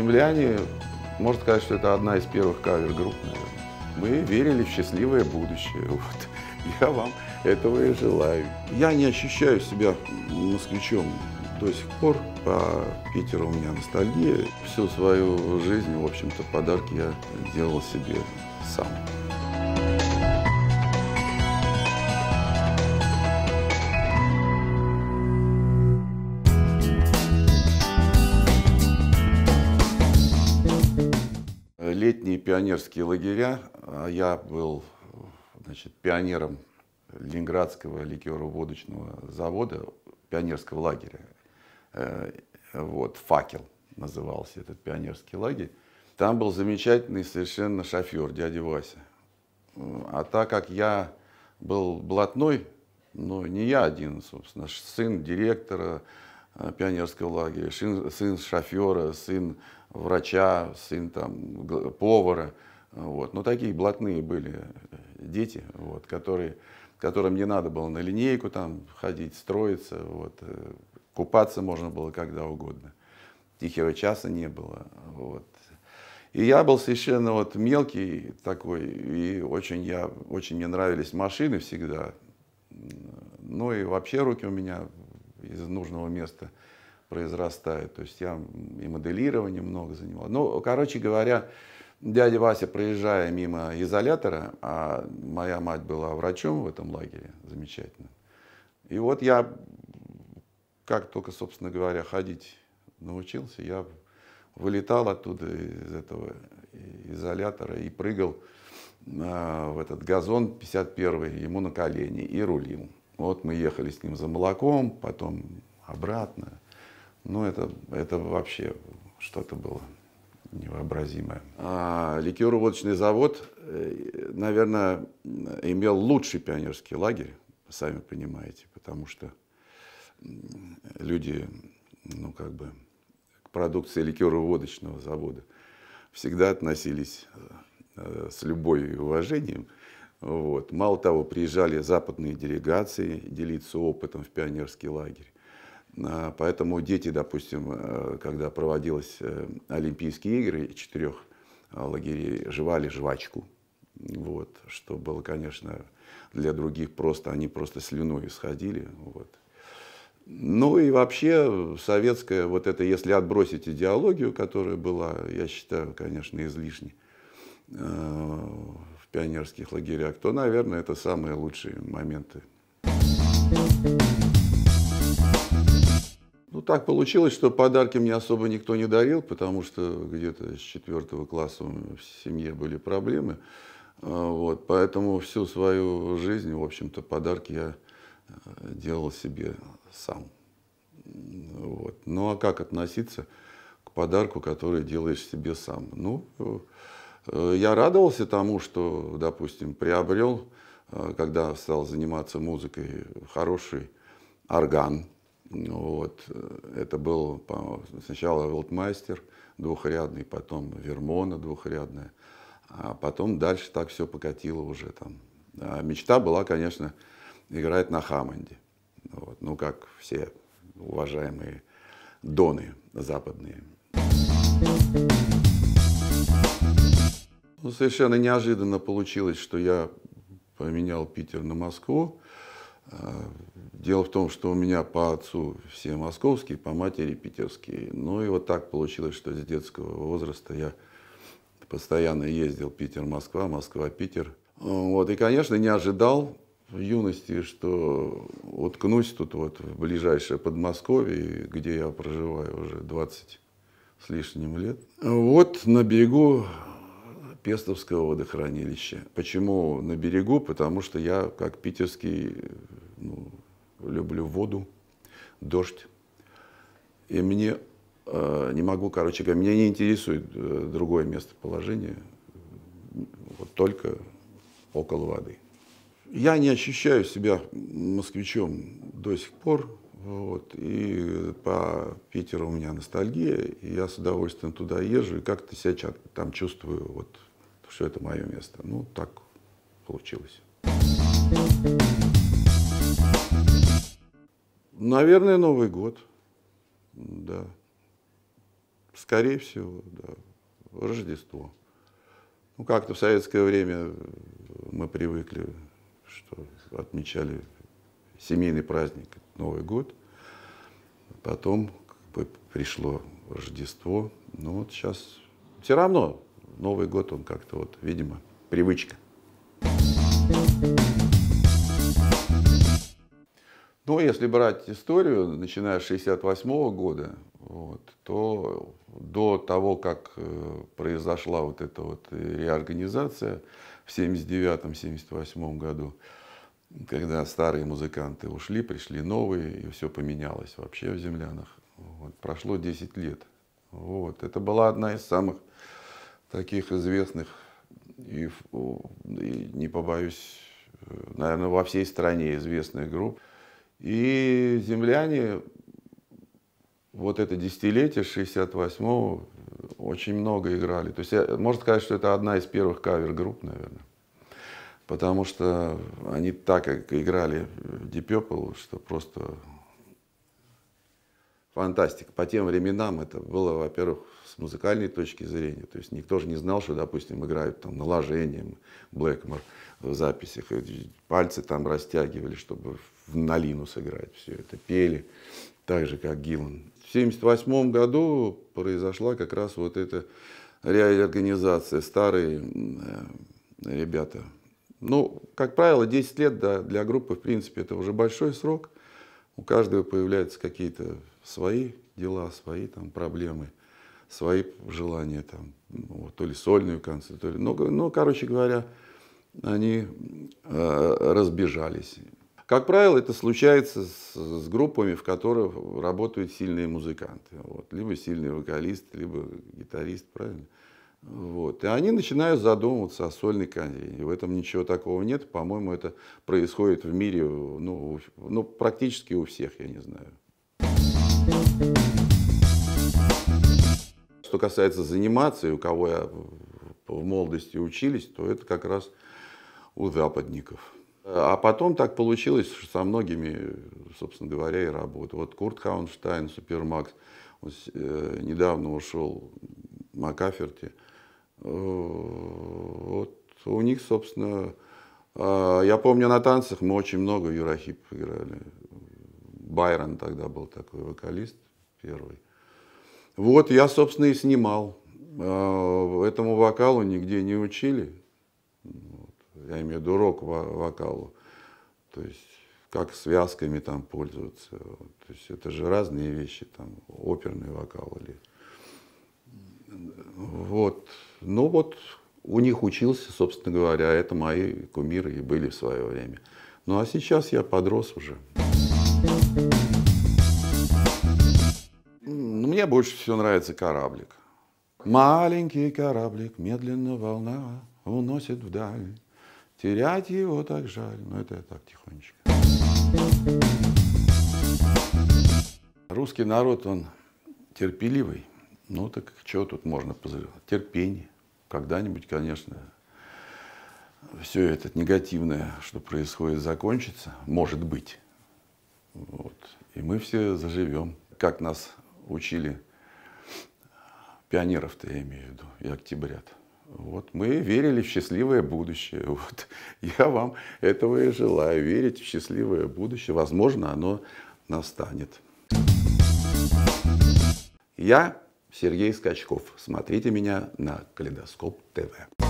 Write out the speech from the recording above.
«Земляне», можно сказать, что это одна из первых кавер-групп, наверное. Мы верили в счастливое будущее. Вот. Я вам этого и желаю. Я не ощущаю себя москвичом до сих пор. По а Питеру у меня ностальгия. Всю свою жизнь, в общем-то, подарки я делал себе сам. летние пионерские лагеря. А я был значит, пионером Ленинградского ликеро-водочного завода, пионерского лагеря. Э, вот, «Факел» назывался этот пионерский лагерь. Там был замечательный совершенно шофер, дядя Вася. А так как я был блатной, но ну, не я один, собственно, сын директора, Э, пионерского лагеря, сын, сын шофера, сын врача, сын там, повара. Вот. Но ну, такие блатные были э, дети, вот, которые, которым не надо было на линейку там ходить, строиться. Вот. Э, купаться можно было когда угодно. Тихого часа не было. Вот. И я был совершенно вот мелкий такой, и очень, я, очень мне нравились машины всегда. Ну и вообще руки у меня из нужного места произрастают. То есть я и моделированием много занимался. Ну, короче говоря, дядя Вася, проезжая мимо изолятора, а моя мать была врачом в этом лагере, замечательно. И вот я, как только, собственно говоря, ходить научился, я вылетал оттуда из этого изолятора и прыгал а, в этот газон 51-й ему на колени и рулил. Вот мы ехали с ним за молоком, потом обратно. Ну, это, это вообще что-то было невообразимое. А, ликероводочный завод, э, наверное, имел лучший пионерский лагерь, сами понимаете, потому что люди, ну, как бы, к продукции ликероводочного завода всегда относились э, с любовью и уважением – вот. Мало того, приезжали западные делегации делиться опытом в пионерский лагерь. А, поэтому дети, допустим, э, когда проводились э, Олимпийские игры четырех а, лагерей, жевали жвачку. Вот, что было, конечно, для других просто, они просто слюной исходили. Вот. Ну и вообще советская, вот это, если отбросить идеологию, которая была, я считаю, конечно, излишней, Э, в пионерских лагерях, то, наверное, это самые лучшие моменты. Ну, так получилось, что подарки мне особо никто не дарил, потому что где-то с четвертого класса в семье были проблемы. Э, вот, поэтому всю свою жизнь, в общем-то, подарки я э, делал себе сам. Вот. Ну, а как относиться к подарку, который делаешь себе сам? Ну, Э, я радовался тому, что, допустим, приобрел, э, когда стал заниматься музыкой, хороший орган. Вот. Это был сначала Велтмайстер двухрядный, потом Вермона двухрядная, а потом дальше так все покатило уже там. А мечта была, конечно, играть на Хаммонде. Вот. Ну, как все уважаемые доны западные. Thank you. Ну, совершенно неожиданно получилось, что я поменял Питер на Москву. А, дело в том, что у меня по отцу все московские, по матери питерские. Ну и вот так получилось, что с детского возраста я постоянно ездил Питер-Москва, Москва-Питер. Вот, и, конечно, не ожидал в юности, что уткнусь тут вот в ближайшее Подмосковье, где я проживаю уже 20 с лишним лет. Вот на берегу Пестовского водохранилища. Почему на берегу? Потому что я, как питерский, ну, люблю воду, дождь. И мне э, не могу, короче говоря, меня не интересует э, другое местоположение, вот только около воды. Я не ощущаю себя москвичом до сих пор, вот. И по Питеру у меня ностальгия, и я с удовольствием туда езжу, и как-то себя там чувствую вот, все это мое место. Ну, так получилось. Наверное, Новый год, да. Скорее всего, да. Рождество. Ну, как-то в советское время мы привыкли, что отмечали семейный праздник, Новый год. Потом как бы, пришло Рождество. Ну, вот сейчас все равно Новый год, он как-то вот, видимо, привычка. Но ну, если брать историю, начиная с 1968 года, вот, то до того, как э, произошла вот эта вот реорганизация в 1979-1978 году, когда старые музыканты ушли, пришли новые, и все поменялось вообще в землянах. Вот, прошло 10 лет. Вот, это была одна из самых таких известных, и, и не побоюсь, э, наверное, во всей стране известных групп. И земляне вот это десятилетие 68-го э, очень много играли. То есть можно сказать, что это одна из первых кавер-групп, наверное. Потому что они так как играли Deep Purple, что просто фантастика. По тем временам это было, во-первых, с музыкальной точки зрения. То есть никто же не знал, что, допустим, играют там наложением Блэкмор в записях. Пальцы там растягивали, чтобы в налину сыграть все это. Пели так же, как Гиллан. В 1978 году произошла как раз вот эта реорганизация. Старые э, ребята. Ну, как правило, 10 лет да, для группы, в принципе, это уже большой срок. У каждого появляются какие-то свои дела, свои там проблемы, свои желания там, ну, вот, то ли сольную концерт, то ли, ну, но короче говоря, они э, разбежались. Как правило, это случается с, с группами, в которых работают сильные музыканты. Вот. Либо сильный вокалист, либо гитарист, правильно? Вот. И они начинают задумываться о сольной карьере. В этом ничего такого нет. По-моему, это происходит в мире ну, ну, практически у всех, я не знаю. Что касается занимации, у кого я в молодости учились, то это как раз у западников. А потом так получилось, что со многими, собственно говоря, и работал. Вот Курт Хаунштайн, Супермакс, он э, недавно ушел Макаферти. Э, вот у них, собственно, а, я помню на танцах мы очень много Юрахип играли. Байрон тогда был такой вокалист первый. Вот я, собственно, и снимал. А, этому вокалу нигде не учили. Я имею в виду рок-вокалу. То есть как связками там пользоваться. То есть это же разные вещи, там оперный вокал или... Вот. Ну вот у них учился, собственно говоря, это мои кумиры и были в свое время. Ну а сейчас я подрос уже. мне больше всего нравится кораблик. Маленький кораблик, медленно волна уносит вдаль. Терять его так жаль. Но это я так тихонечко. Русский народ, он терпеливый. Ну так что тут можно позовет? Терпение. Когда-нибудь, конечно, все это негативное, что происходит, закончится. Может быть. Вот. И мы все заживем. Как нас учили пионеров-то я имею в виду, и октябрят. Вот мы верили в счастливое будущее. Вот. Я вам этого и желаю, верить в счастливое будущее. Возможно, оно настанет. Я Сергей Скачков. Смотрите меня на Калейдоскоп ТВ.